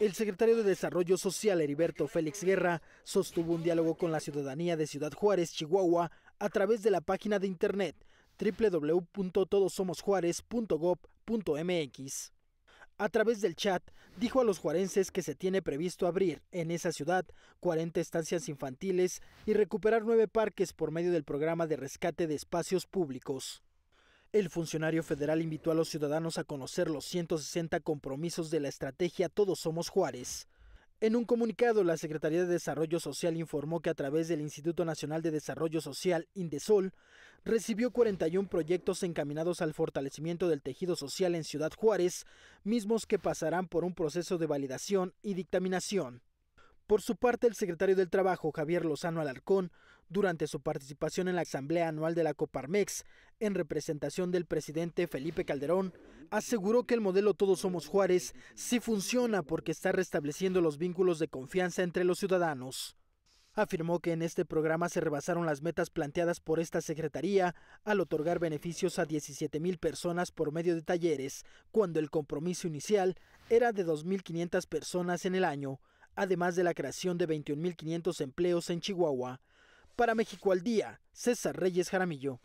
El secretario de Desarrollo Social Heriberto Félix Guerra sostuvo un diálogo con la ciudadanía de Ciudad Juárez, Chihuahua, a través de la página de internet www.todosomosjuárez.gov.mx. A través del chat, dijo a los juarenses que se tiene previsto abrir en esa ciudad 40 estancias infantiles y recuperar nueve parques por medio del programa de rescate de espacios públicos. El funcionario federal invitó a los ciudadanos a conocer los 160 compromisos de la estrategia Todos Somos Juárez. En un comunicado, la Secretaría de Desarrollo Social informó que a través del Instituto Nacional de Desarrollo Social, INDESOL, recibió 41 proyectos encaminados al fortalecimiento del tejido social en Ciudad Juárez, mismos que pasarán por un proceso de validación y dictaminación. Por su parte, el secretario del Trabajo, Javier Lozano Alarcón, durante su participación en la Asamblea Anual de la Coparmex, en representación del presidente Felipe Calderón, aseguró que el modelo Todos Somos Juárez sí funciona porque está restableciendo los vínculos de confianza entre los ciudadanos. Afirmó que en este programa se rebasaron las metas planteadas por esta Secretaría al otorgar beneficios a 17 personas por medio de talleres, cuando el compromiso inicial era de 2.500 personas en el año, además de la creación de 21.500 empleos en Chihuahua. Para México al Día, César Reyes Jaramillo.